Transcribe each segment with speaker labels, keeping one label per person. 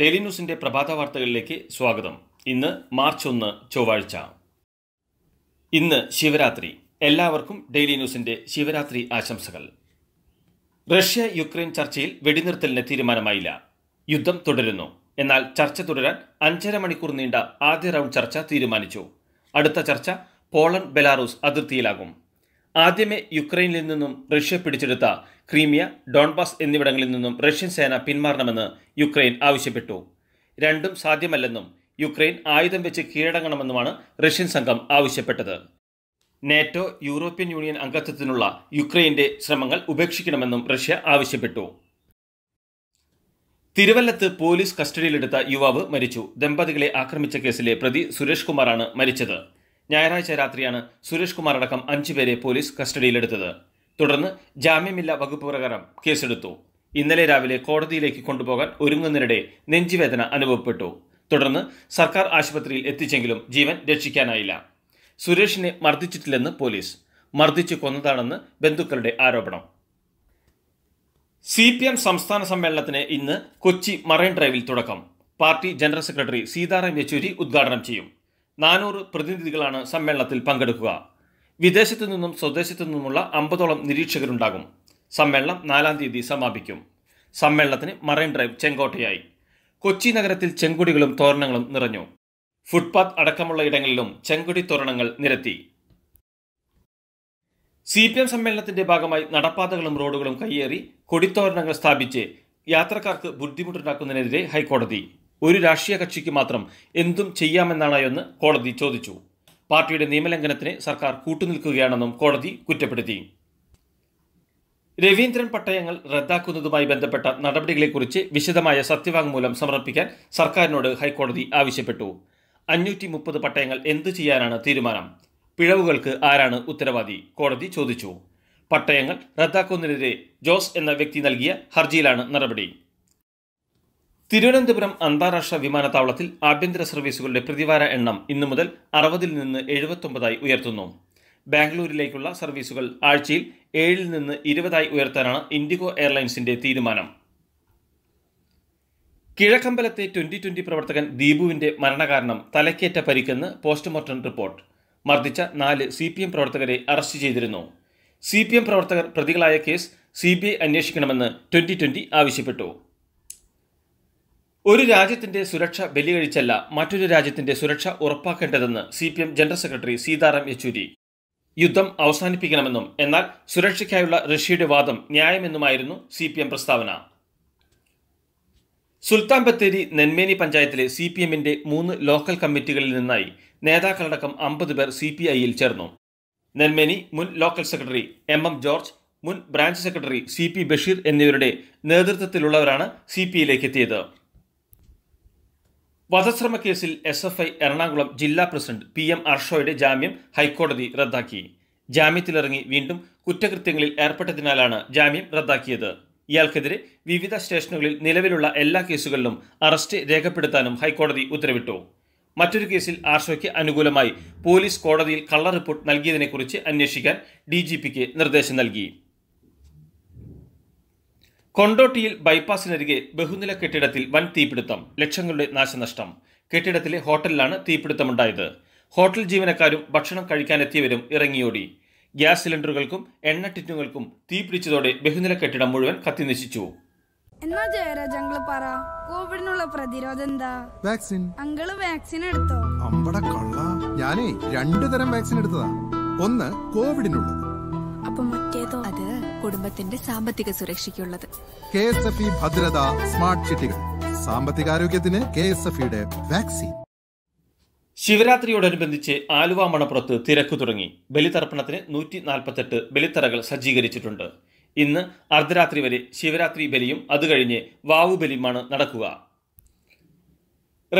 Speaker 1: daily ന്യൂസിന്റെ പ്രഭാത വാർത്തകളിലേക്ക് സ്വാഗതം ഇന്ന് മാർച്ച് ഒന്ന് ചൊവ്വാഴ്ച ഇന്ന് ശിവരാത്രി എല്ലാവർക്കും ഡെയിലി ന്യൂസിന്റെ ശിവരാത്രി ആശംസകൾ റഷ്യ യുക്രൈൻ ചർച്ചയിൽ വെടിനിർത്തലിന് തീരുമാനമായില്ല യുദ്ധം തുടരുന്നു എന്നാൽ ചർച്ച തുടരാൻ അഞ്ചര മണിക്കൂർ നീണ്ട ആദ്യ റൗണ്ട് ചർച്ച തീരുമാനിച്ചു അടുത്ത ചർച്ച പോളണ്ട് ബെലാറൂസ് അതിർത്തിയിലാകും ആദ്യമേ യുക്രൈനിൽ നിന്നും റഷ്യ പിടിച്ചെടുത്ത ക്രീമിയ ഡോൺബാസ് എന്നിവിടങ്ങളിൽ നിന്നും റഷ്യൻ സേന പിന്മാറണമെന്ന് യുക്രൈൻ ആവശ്യപ്പെട്ടു രണ്ടും സാധ്യമല്ലെന്നും യുക്രൈൻ ആയുധം വെച്ച് കീഴടങ്ങണമെന്നുമാണ് റഷ്യൻ സംഘം ആവശ്യപ്പെട്ടത് നാറ്റോ യൂറോപ്യൻ യൂണിയൻ അംഗത്വത്തിനുള്ള യുക്രൈൻ്റെ ശ്രമങ്ങൾ ഉപേക്ഷിക്കണമെന്നും റഷ്യ ആവശ്യപ്പെട്ടു തിരുവല്ലത്ത് പോലീസ് കസ്റ്റഡിയിലെടുത്ത യുവാവ് മരിച്ചു ദമ്പതികളെ ആക്രമിച്ച കേസിലെ പ്രതി സുരേഷ് കുമാറാണ് മരിച്ചത് ഞായറാഴ്ച രാത്രിയാണ് സുരേഷ് കുമാർ അടക്കം അഞ്ചുപേരെ പോലീസ് കസ്റ്റഡിയിലെടുത്തത് തുടർന്ന് ജാമ്യമില്ല വകുപ്പ് പ്രകാരം കേസെടുത്തു ഇന്നലെ രാവിലെ കോടതിയിലേക്ക് കൊണ്ടുപോകാൻ ഒരുങ്ങുന്നതിനിടെ നെഞ്ചുവേദന അനുഭവപ്പെട്ടു തുടർന്ന് സർക്കാർ ആശുപത്രിയിൽ എത്തിച്ചെങ്കിലും ജീവൻ രക്ഷിക്കാനായില്ല സുരേഷിനെ മർദ്ദിച്ചിട്ടില്ലെന്ന് പോലീസ് മർദ്ദിച്ച് കൊന്നതാണെന്ന് ബന്ധുക്കളുടെ ആരോപണം സി പി എം സംസ്ഥാന സമ്മേളനത്തിന് ഇന്ന് കൊച്ചി മറൈൻ ഡ്രൈവിൽ തുടക്കം party general secretary Sitaram Yechury ഉദ്ഘാടനം ചെയ്യും നാനൂറ് പ്രതിനിധികളാണ് സമ്മേളനത്തിൽ പങ്കെടുക്കുക വിദേശത്തു നിന്നും സ്വദേശത്തു നിന്നുമുള്ള അമ്പതോളം നിരീക്ഷകരുണ്ടാകും സമ്മേളനം നാലാം തീയതി സമാപിക്കും സമ്മേളനത്തിന് മറൈൻ ഡ്രൈവ് ചെങ്കോട്ടയായി കൊച്ചി നഗരത്തിൽ ചെങ്കുടികളും തോരണങ്ങളും നിറഞ്ഞു ഫുട്പാത്ത് അടക്കമുള്ള ഇടങ്ങളിലും ചെങ്കുടി തോരണങ്ങൾ നിരത്തി സി പി എം സമ്മേളനത്തിന്റെ ഭാഗമായി നടപ്പാതകളും റോഡുകളും കയ്യേറി കൊടിത്തോരണങ്ങൾ സ്ഥാപിച്ച് യാത്രക്കാർക്ക് ബുദ്ധിമുട്ടുണ്ടാക്കുന്നതിനെതിരെ ഹൈക്കോടതി ഒരു രാഷ്ട്രീയ കക്ഷിക്ക് മാത്രം എന്തും ചെയ്യാമെന്നാണ് എന്ന് കോടതി ചോദിച്ചു പാർട്ടിയുടെ നിയമലംഘനത്തിന് സർക്കാർ കൂട്ടുനിൽക്കുകയാണെന്നും കോടതി കുറ്റപ്പെടുത്തി രവീന്ദ്രൻ പട്ടയങ്ങൾ റദ്ദാക്കുന്നതുമായി ബന്ധപ്പെട്ട നടപടികളെക്കുറിച്ച് വിശദമായ സത്യവാങ്മൂലം സമർപ്പിക്കാൻ സർക്കാരിനോട് ഹൈക്കോടതി ആവശ്യപ്പെട്ടു അഞ്ഞൂറ്റി മുപ്പത് പട്ടയങ്ങൾ എന്തു ചെയ്യാനാണ് തീരുമാനം പിഴവുകൾക്ക് ആരാണ് ഉത്തരവാദി കോടതി ചോദിച്ചു പട്ടയങ്ങൾ റദ്ദാക്കുന്നതിനെതിരെ ജോസ് എന്ന വ്യക്തി നൽകിയ ഹർജിയിലാണ് നടപടി തിരുവനന്തപുരം അന്താരാഷ്ട്ര വിമാനത്താവളത്തിൽ ആഭ്യന്തര സർവീസുകളുടെ പ്രതിവാര എണ്ണം ഇന്നു മുതൽ അറുപതിൽ നിന്ന് എഴുപത്തൊമ്പതായി ഉയർത്തുന്നു ബാംഗ്ലൂരിലേക്കുള്ള സർവീസുകൾ ആഴ്ചയിൽ ഏഴിൽ നിന്ന് ഇരുപതായി ഉയർത്താനാണ് ഇൻഡിഗോ എയർലൈൻസിന്റെ തീരുമാനം കിഴക്കമ്പലത്തെ ട്വന്റി ട്വന്റി പ്രവർത്തകൻ ദീപുവിന്റെ മരണകാരണം തലക്കേറ്റ പരിക്കെന്ന് പോസ്റ്റ്മോർട്ടം റിപ്പോർട്ട് മർദ്ദിച്ച നാല് സി പി എം പ്രവർത്തകരെ അറസ്റ്റ് ചെയ്തിരുന്നു സി പി എം പ്രവർത്തകർ പ്രതികളായ കേസ് സി ബി ഐ അന്വേഷിക്കണമെന്ന് ട്വന്റി ട്വന്റി ആവശ്യപ്പെട്ടു ഒരു രാജ്യത്തിന്റെ സുരക്ഷ ബലികഴിച്ചല്ല മറ്റൊരു രാജ്യത്തിന്റെ സുരക്ഷ ഉറപ്പാക്കേണ്ടതെന്ന് C P M general secretary Sitaram Yechury യുദ്ധം അവസാനിപ്പിക്കണമെന്നും എന്നാൽ സുരക്ഷയ്ക്കായുള്ള റഷ്യയുടെ വാദം ന്യായമെന്നുമായിരുന്നു സി പി എം പ്രസ്താവന സുൽത്താൻ ബത്തേരി നെന്മേനി പഞ്ചായത്തിലെ സി പി എമ്മിന്റെ മൂന്ന് ലോക്കൽ കമ്മിറ്റികളിൽ നിന്നായി നേതാക്കളടക്കം അമ്പത് പേർ സി പി ഐയിൽ ചേർന്നു നെന്മേനി മുൻ local secretary M M George മുൻ branch secretary C P Basheer എന്നിവരുടെ നേതൃത്വത്തിലുള്ളവരാണ് സി പി ഐയിലേക്ക് എത്തിയത് വധശ്രമ കേസിൽ എസ് എഫ് ഐ എറണാകുളം ജില്ലാ പ്രസിഡന്റ് പി എം അർഷോയുടെ ജാമ്യം ഹൈക്കോടതി റദ്ദാക്കി ജാമ്യത്തിലിറങ്ങി വീണ്ടും കുറ്റകൃത്യങ്ങളിൽ ഏർപ്പെട്ടതിനാലാണ് ജാമ്യം റദ്ദാക്കിയത് ഇയാൾക്കെതിരെ വിവിധ സ്റ്റേഷനുകളിൽ നിലവിലുള്ള എല്ലാ കേസുകളിലും അറസ്റ്റ് രേഖപ്പെടുത്താനും ഹൈക്കോടതി ഉത്തരവിട്ടു മറ്റൊരു കേസിൽ ആർഷോയ്ക്ക് അനുകൂലമായി പോലീസ് കോടതിയിൽ കള്ള റിപ്പോർട്ട് നൽകിയതിനെക്കുറിച്ച് അന്വേഷിക്കാൻ ഡി നിർദ്ദേശം നൽകി കൊണ്ടോട്ടിയിൽ ബൈപ്പാസിനരികെ ബഹുനില കെട്ടിടത്തിൽ വൻ തീപിടുത്തം ലക്ഷങ്ങളുടെ നാശനഷ്ടം കെട്ടിടത്തിലെ ഹോട്ടലിലാണ് തീപിടുത്തമുണ്ടായത് ഹോട്ടൽ ജീവനക്കാരും ഭക്ഷണം കഴിക്കാനെത്തിയവരും ഇറങ്ങിയോടി ഗ്യാസ് സിലിണ്ടറുകൾക്കും എണ്ണ തീ പിടിച്ചതോടെ ബഹുനില കെട്ടിടം മുഴുവൻ കത്തിനശിച്ചു എന്നാ ജയരാജ് പറ കോവിഡിനുള്ള പ്രതിരോധം എന്താ വാക്സിൻ അങ്കിള് വാക്സിൻ എടുത്തോ അമ്പട കള്ള ഞാനേ രണ്ടു തരം വാക്സിൻ എടുത്തതാ ഒന്ന് കോവിഡിനുള്ളത് അപ്പൊ മറ്റേതോ കുടുംബത്തിന്റെ സാമ്പത്തിക സുരക്ഷയ്ക്കുള്ളത് കെ എസ് എഫ് ഇ ഭദ്രത സ്മാർട്ട് സിറ്റികൾ സാമ്പത്തികാരോഗ്യത്തിന് കെ എസ് എഫ് ഇയുടെ വാക്സിൻ ശിവരാത്രിയോടനുബന്ധിച്ച് ആലുവ മണപ്പുറത്ത് തിരക്ക് തുടങ്ങി ബലിതർപ്പണത്തിന് നൂറ്റി നാൽപ്പത്തെട്ട് ബലിത്തറകൾ സജ്ജീകരിച്ചിട്ടുണ്ട് ഇന്ന് അർദ്ധരാത്രി വരെ ശിവരാത്രി ബലിയും അതുകഴിഞ്ഞ് വാവു നടക്കുക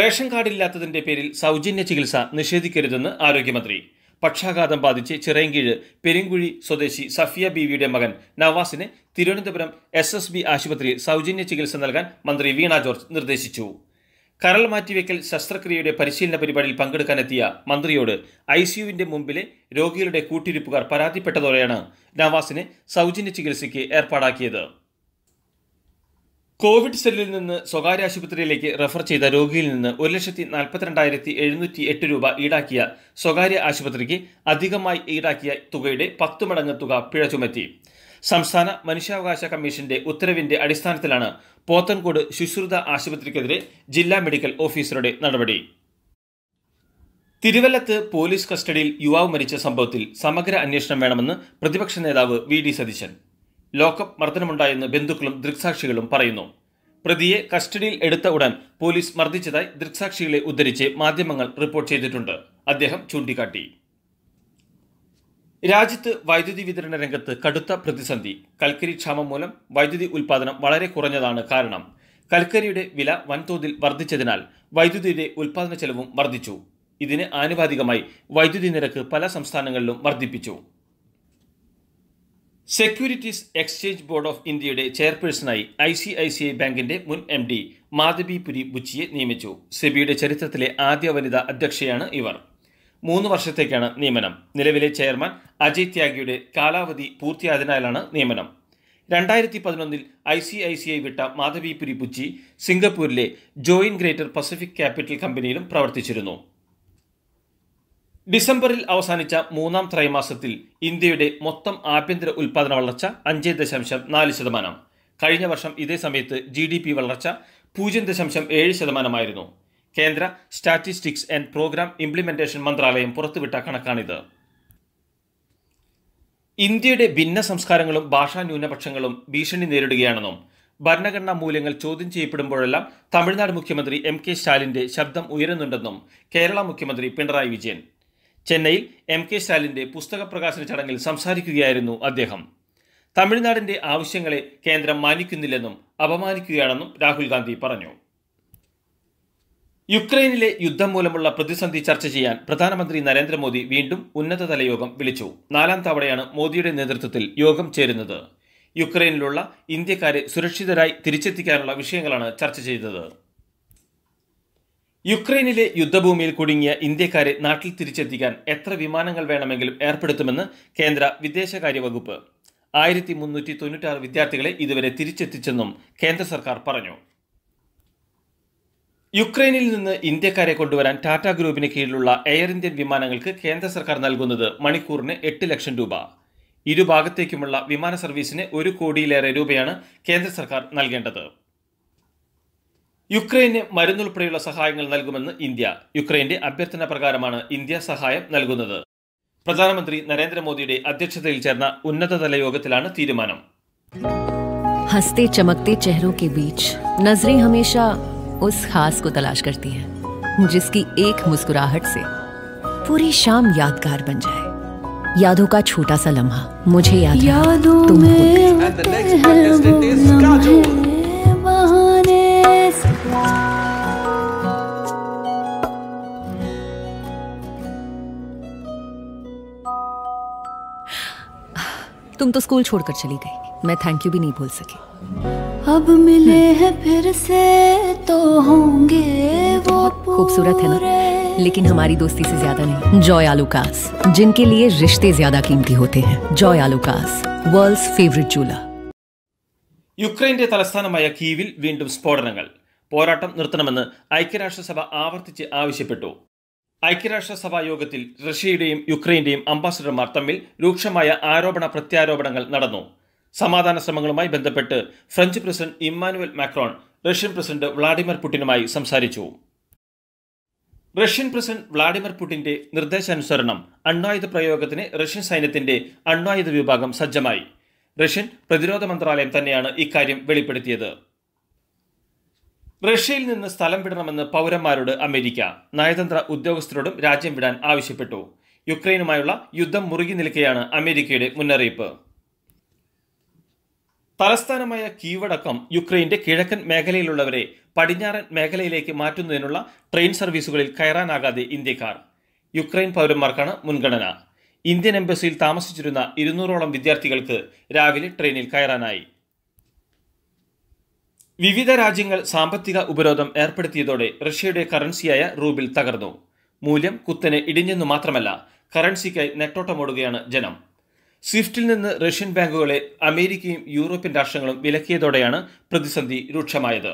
Speaker 1: റേഷൻ കാർഡില്ലാത്തതിന്റെ പേരിൽ സൗജന്യ ചികിത്സ നിഷേധിക്കരുതെന്ന് ആരോഗ്യമന്ത്രി പക്ഷാഘാതം ബാധിച്ച് ചിറയൻകീഴ് പെരുങ്കുഴി സ്വദേശി സഫിയ ബീവിയുടെ മകൻ നവാസിന് തിരുവനന്തപുരം എസ് എസ് ബി ആശുപത്രിയിൽ സൗജന്യ ചികിത്സ നൽകാൻ മന്ത്രി വീണ ജോർജ് നിർദ്ദേശിച്ചു കരൾ മാറ്റിവെക്കൽ ശസ്ത്രക്രിയയുടെ പരിശീലന പരിപാടിയിൽ പങ്കെടുക്കാനെത്തിയ മന്ത്രിയോട് ഐ സിയുവിന്റെ മുമ്പിലെ രോഗികളുടെ കൂട്ടിരിപ്പുകാർ പരാതിപ്പെട്ടതോടെയാണ് നവാസിനെ സൗജന്യ ചികിത്സയ്ക്ക് ഏർപ്പാടാക്കിയത് കോവിഡ് സെല്ലിൽ നിന്ന് സ്വകാര്യ ആശുപത്രിയിലേക്ക് റെഫർ ചെയ്ത രോഗിയിൽ നിന്ന് ഒരു ലക്ഷത്തി നാൽപ്പത്തിരണ്ടായിരത്തി എഴുന്നൂറ്റി എട്ട് രൂപ ഈടാക്കിയ സ്വകാര്യ ആശുപത്രിക്ക് അധികമായി ഈടാക്കിയ തുകയുടെ പത്ത് മടങ്ങ് തുക പിഴ ചുമത്തി സംസ്ഥാന മനുഷ്യാവകാശ കമ്മീഷന്റെ ഉത്തരവിന്റെ അടിസ്ഥാനത്തിലാണ് പോത്തൻകോട് ശുശ്രുത ആശുപത്രിക്കെതിരെ ജില്ലാ മെഡിക്കൽ ഓഫീസറുടെ നടപടി തിരുവല്ലത്ത് പോലീസ് കസ്റ്റഡിയിൽ യുവാവ് മരിച്ച സംഭവത്തിൽ സമഗ്ര അന്വേഷണം വേണമെന്ന് പ്രതിപക്ഷ നേതാവ് വി ഡി സതീശൻ ലോക്കപ്പ് മർദ്ദനമുണ്ടായെന്ന് ബന്ധുക്കളും ദൃക്സാക്ഷികളും പറയുന്നു പ്രതിയെ കസ്റ്റഡിയിൽ എടുത്ത ഉടൻ പോലീസ് മർദ്ദിച്ചതായി ദൃക്സാക്ഷികളെ ഉദ്ധരിച്ച് മാധ്യമങ്ങൾ റിപ്പോർട്ട് ചെയ്തിട്ടുണ്ട് അദ്ദേഹം ചൂണ്ടിക്കാട്ടി രാജ്യത്ത് വൈദ്യുതി വിതരണ രംഗത്ത് കടുത്ത പ്രതിസന്ധി കൽക്കരി ക്ഷാമം മൂലം വൈദ്യുതി ഉൽപാദനം വളരെ കുറഞ്ഞതാണ് കാരണം കൽക്കരിയുടെ വില വൻതോതിൽ വർദ്ധിച്ചതിനാൽ വൈദ്യുതിയുടെ ഉൽപാദന ചെലവും വർദ്ധിച്ചു ഇതിന് ആനുപാതികമായി വൈദ്യുതി നിരക്ക് പല സംസ്ഥാനങ്ങളിലും വർദ്ധിപ്പിച്ചു സെക്യൂരിറ്റീസ് എക്സ്ചേഞ്ച് ബോർഡ് ഓഫ് ഇന്ത്യയുടെ ചെയർപേഴ്സണായി I C I C I ബാങ്കിന്റെ മുൻ എം ഡി മാധവി പുരി ബുച്ചിയെ നിയമിച്ചു സെബിയുടെ ചരിത്രത്തിലെ ആദ്യ വനിതാ അധ്യക്ഷയാണ് ഇവർ മൂന്ന് വർഷത്തേക്കാണ് നിയമനം നിലവിലെ ചെയർമാൻ അജയ് ത്യാഗിയുടെ കാലാവധി പൂർത്തിയായതിനാലാണ് നിയമനം രണ്ടായിരത്തി പതിനൊന്നിൽ I C I C I വിട്ട പുരി ബുച്ചി സിംഗപ്പൂരിലെ ജോയിൻ ഗ്രേറ്റർ പസഫിക് ക്യാപിറ്റൽ കമ്പനിയിലും പ്രവർത്തിച്ചിരുന്നു ഡിസംബറിൽ അവസാനിച്ച മൂന്നാം ത്രൈമാസത്തിൽ ഇന്ത്യയുടെ മൊത്തം ആഭ്യന്തര ഉൽപാദന വളർച്ച അഞ്ച് ദശാംശം നാല് ശതമാനം കഴിഞ്ഞ വർഷം ഇതേ സമയത്ത് ജി ഡി പി വളർച്ച പൂജ്യം ദശാംശം ഏഴ് ശതമാനമായിരുന്നു കേന്ദ്ര സ്റ്റാറ്റിസ്റ്റിക്സ് ആൻഡ് പ്രോഗ്രാം ഇംപ്ലിമെന്റേഷൻ മന്ത്രാലയം പുറത്തുവിട്ട കണക്കാണിത് ഇന്ത്യയുടെ ഭിന്ന സംസ്കാരങ്ങളും ഭാഷാ ന്യൂനപക്ഷങ്ങളും ഭീഷണി നേരിടുകയാണെന്നും ഭരണഘടനാ മൂല്യങ്ങൾ ചോദ്യം ചെയ്യപ്പെടുമ്പോഴെല്ലാം തമിഴ്നാട് മുഖ്യമന്ത്രി എം കെ സ്റ്റാലിന്റെ ശബ്ദം ഉയരുന്നുണ്ടെന്നും കേരള മുഖ്യമന്ത്രി പിണറായി വിജയൻ ചെന്നൈയിൽ എം കെ സ്റ്റാലിൻ്റെ പുസ്തക പ്രകാശന ചടങ്ങിൽ സംസാരിക്കുകയായിരുന്നു അദ്ദേഹം തമിഴ്നാടിൻ്റെ ആവശ്യങ്ങളെ കേന്ദ്രം മാനിക്കുന്നില്ലെന്നും അപമാനിക്കുകയാണെന്നും രാഹുൽ ഗാന്ധി പറഞ്ഞു യുക്രൈനിലെ യുദ്ധം മൂലമുള്ള പ്രതിസന്ധി ചർച്ച ചെയ്യാൻ പ്രധാനമന്ത്രി നരേന്ദ്രമോദി വീണ്ടും ഉന്നതതല യോഗം വിളിച്ചു നാലാം തവണയാണ് മോദിയുടെ നേതൃത്വത്തിൽ യോഗം ചേരുന്നത് യുക്രൈനിലുള്ള ഇന്ത്യക്കാരെ സുരക്ഷിതരായി തിരിച്ചെത്തിക്കാനുള്ള വിഷയങ്ങളാണ് ചർച്ച ചെയ്തത് യുക്രൈനിലെ യുദ്ധഭൂമിയിൽ കുടുങ്ങിയ ഇന്ത്യക്കാരെ നാട്ടിൽ തിരിച്ചെത്തിക്കാൻ എത്ര വിമാനങ്ങൾ വേണമെങ്കിലും ഏർപ്പെടുത്തുമെന്ന് കേന്ദ്ര വിദേശകാര്യ വകുപ്പ് ആയിരത്തി മുന്നൂറ്റി തൊണ്ണൂറ്റാറ് വിദ്യാർത്ഥികളെ ഇതുവരെ തിരിച്ചെത്തിച്ചെന്നും കേന്ദ്ര സർക്കാർ പറഞ്ഞു യുക്രൈനിൽ നിന്ന് ഇന്ത്യക്കാരെ കൊണ്ടുവരാൻ ടാറ്റ ഗ്രൂപ്പിന് കീഴിലുള്ള എയർ ഇന്ത്യൻ വിമാനങ്ങൾക്ക് കേന്ദ്ര സർക്കാർ നൽകുന്നത് മണിക്കൂറിന് എട്ട് ലക്ഷം രൂപ ഇരുഭാഗത്തേക്കുമുള്ള വിമാന സർവീസിന് ഒരു കോടിയിലേറെ രൂപയാണ് കേന്ദ്ര സർക്കാർ നൽകേണ്ടത് യുക്രൈന് മരുന്നുൾപ്പെടെയുള്ള സഹായങ്ങൾ നൽകുമെന്ന് ഇന്ത്യ യുക്രൈന്റെ അഭ്യർത്ഥന പ്രകാരമാണ് ഇന്ത്യ സഹായം നൽകുന്നത് പ്രധാനമന്ത്രി നരേന്ദ്രമോദിയുടെ അധ്യക്ഷതയിൽ ചേർന്ന ഉന്നതതല യോഗത്തിലാണ് തീരുമാനം हंसते चमकते चेहरों के बीच नजरें हमेशा उस खास को तलाश करती है जिसकी एक मुस्कुराहट से पूरी शाम यादगार बन जाए यादों का छोटा सा लम्हा मुझे याद यादों में तुम तो स्कूल छोड़कर चली गई मैं थैंक यू भी नहीं बोल सकी अब मिले हैं फिर से तो होंगे वो खूबसूरत है ना लेकिन हमारी दोस्ती से ज्यादा नहीं जॉय आलूकास जिनके लिए रिश्ते ज्यादा कीमती होते हैं Joy Alukkas world's favourite jeweller യുക്രൈന്റെ തലസ്ഥാനമായ കീവിൽ വീണ്ടും സ്ഫോടനങ്ങൾ പോരാട്ടം നിർത്തണമെന്ന് ഐക്യരാഷ്ട്രസഭ ആവർത്തിച്ച് ആവശ്യപ്പെട്ടു ഐക്യരാഷ്ട്രസഭാ യോഗത്തിൽ റഷ്യയുടെയും യുക്രൈന്റെയും അംബാസഡർമാർ തമ്മിൽ രൂക്ഷമായ ആരോപണ പ്രത്യാരോപണങ്ങൾ നടന്നു സമാധാന ശ്രമങ്ങളുമായി ബന്ധപ്പെട്ട് French president Emmanuel Macron Russian president Vladimir പുടിനുമായി സംസാരിച്ചു റഷ്യൻ പ്രസിഡന്റ് വ്ളാഡിമിർ പുടിന്റെ നിർദ്ദേശാനുസരണം അണ്വായുധ പ്രയോഗത്തിന് റഷ്യൻ സൈന്യത്തിന്റെ അണ്വായുധ വിഭാഗം സജ്ജമായി റഷ്യൻ പ്രതിരോധ മന്ത്രാലയം തന്നെയാണ് ഇക്കാര്യം വെളിപ്പെടുത്തിയത് റഷ്യയിൽ നിന്ന് സ്ഥലം വിടണമെന്ന് പൗരന്മാരോട് അമേരിക്ക നയതന്ത്ര ഉദ്യോഗസ്ഥരോടും രാജ്യം വിടാൻ ആവശ്യപ്പെട്ടു യുക്രൈനുമായുള്ള യുദ്ധം മുറുകി നിൽക്കുകയാണ് അമേരിക്കയുടെ മുന്നറിയിപ്പ് തലസ്ഥാനമായ കീവടക്കം യുക്രൈന്റെ കിഴക്കൻ മേഖലയിലുള്ളവരെ പടിഞ്ഞാറൻ മേഖലയിലേക്ക് മാറ്റുന്നതിനുള്ള ട്രെയിൻ സർവീസുകളിൽ കയറാനാകാതെ ഇന്ത്യക്കാർ യുക്രൈൻ പൗരന്മാർക്കാണ് മുൻഗണന ഇന്ത്യൻ എംബസിയിൽ താമസിച്ചിരുന്ന ഇരുന്നൂറോളം വിദ്യാർത്ഥികൾക്ക് രാവിലെ ട്രെയിനിൽ കയറാനായി വിവിധ രാജ്യങ്ങൾ സാമ്പത്തിക ഉപരോധം ഏർപ്പെടുത്തിയതോടെ റഷ്യയുടെ കറൻസിയായ റൂബിൽ തകർന്നു മൂല്യം കുത്തനെ ഇടിഞ്ഞെന്നു മാത്രമല്ല കറൻസിക്കായി നെട്ടോട്ടമോടുകയാണ് ജനം സ്വിഫ്റ്റിൽ നിന്ന് റഷ്യൻ ബാങ്കുകളെ അമേരിക്കയും യൂറോപ്യൻ രാഷ്ട്രങ്ങളും വിലക്കിയതോടെയാണ് പ്രതിസന്ധി രൂക്ഷമായത്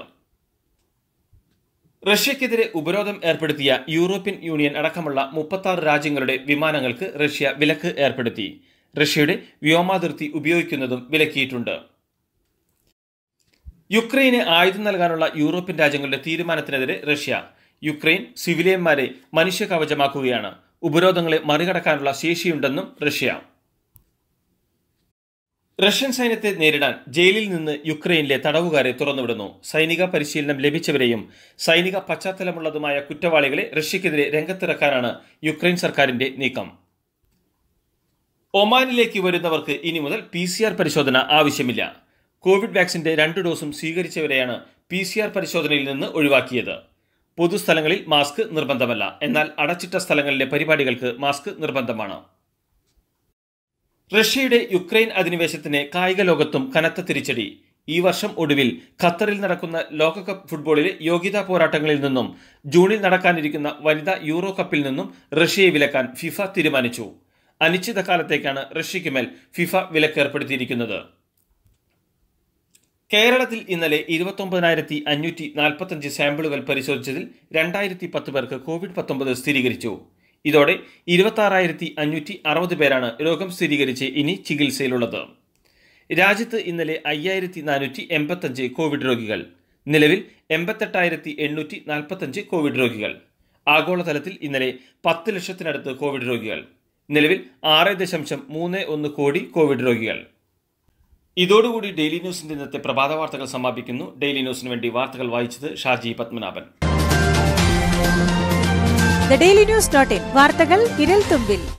Speaker 1: റഷ്യക്കെതിരെ ഉപരോധം ഏർപ്പെടുത്തിയ യൂറോപ്യൻ യൂണിയൻ അടക്കമുള്ള മുപ്പത്താറ് രാജ്യങ്ങളുടെ വിമാനങ്ങൾക്ക് റഷ്യ വിലക്ക് ഏർപ്പെടുത്തി റഷ്യയുടെ വ്യോമാതിർത്തി ഉപയോഗിക്കുന്നതും വിലക്കിയിട്ടുണ്ട് യുക്രൈന് ആയുധം നൽകാനുള്ള യൂറോപ്യൻ രാജ്യങ്ങളുടെ തീരുമാനത്തിനെതിരെ റഷ്യ യുക്രൈൻ സിവിലിയന്മാരെ മനുഷ്യ കവചമാക്കുകയാണ് ഉപരോധങ്ങളെ മറികടക്കാനുള്ള ശേഷിയുണ്ടെന്നും റഷ്യ റഷ്യൻ സൈന്യത്തെ നേരിടാൻ ജയിലിൽ നിന്ന് യുക്രൈനിലെ തടവുകാരെ തുറന്നുവിടുന്നു സൈനിക പരിശീലനം ലഭിച്ചവരെയും സൈനിക പശ്ചാത്തലമുള്ളതുമായ കുറ്റവാളികളെ റഷ്യക്കെതിരെ രംഗത്തിറക്കാനാണ് യുക്രൈൻ സർക്കാരിന്റെ നീക്കം ഒമാനിലേക്ക് വരുന്നവർക്ക് ഇനി മുതൽ പി പരിശോധന ആവശ്യമില്ല കോവിഡ് വാക്സിന്റെ രണ്ട് ഡോസും സ്വീകരിച്ചവരെയാണ് പി സി ആർ പരിശോധനയിൽ നിന്ന് ഒഴിവാക്കിയത് പൊതുസ്ഥലങ്ങളിൽ മാസ്ക് നിർബന്ധമല്ല എന്നാൽ അടച്ചിട്ട സ്ഥലങ്ങളിലെ പരിപാടികൾക്ക് മാസ്ക് നിർബന്ധമാണ് റഷ്യയുടെ യുക്രൈൻ അധിനിവേശത്തിന് കായിക ലോകത്തും കനത്ത തിരിച്ചടി ഈ വർഷം ഒടുവിൽ ഖത്തറിൽ നടക്കുന്ന ലോകകപ്പ് ഫുട്ബോളിലെ യോഗ്യതാ പോരാട്ടങ്ങളിൽ നിന്നും ജൂണിൽ നടക്കാനിരിക്കുന്ന വനിതാ യൂറോ കപ്പിൽ നിന്നും റഷ്യയെ വിലക്കാൻ ഫിഫ തീരുമാനിച്ചു അനിശ്ചിതകാലത്തേക്കാണ് റഷ്യയ്ക്ക് മേൽ ഫിഫ വിലക്കേർപ്പെടുത്തിയിരിക്കുന്നത് കേരളത്തിൽ ഇന്നലെ ഇരുപത്തൊമ്പതിനായിരത്തി അഞ്ഞൂറ്റി നാൽപ്പത്തഞ്ച് സാമ്പിളുകൾ പരിശോധിച്ചതിൽ രണ്ടായിരത്തി പത്ത് പേർക്ക് കോവിഡ് പത്തൊമ്പത് സ്ഥിരീകരിച്ചു ഇതോടെ ഇരുപത്താറായിരത്തി അഞ്ഞൂറ്റി അറുപത് പേരാണ് രോഗം സ്ഥിരീകരിച്ച് ഇനി ചികിത്സയിലുള്ളത് രാജ്യത്ത് ഇന്നലെ അയ്യായിരത്തി നാനൂറ്റി എൺപത്തഞ്ച് കോവിഡ് രോഗികൾ നിലവിൽ എൺപത്തെട്ടായിരത്തി എണ്ണൂറ്റി നാൽപ്പത്തഞ്ച് കോവിഡ് രോഗികൾ ആഗോളതലത്തിൽ ഇന്നലെ പത്ത് ലക്ഷത്തിനടുത്ത് കോവിഡ് രോഗികൾ നിലവിൽ ആറ് ദശാംശം മൂന്ന് ഒന്ന് കോടി കോവിഡ് രോഗികൾ ഇതോടുകൂടി ഡെയിലി ന്യൂസിന്റെ ഇന്നത്തെ പ്രഭാത വാർത്തകൾ സമാപിക്കുന്നു ഡെയിലി ന്യൂസിന് വേണ്ടി വാർത്തകൾ വായിച്ചത് Shaji Padmanabhan daily news dot in വാർത്തകൾ വിരൽ തുമ്പിൽ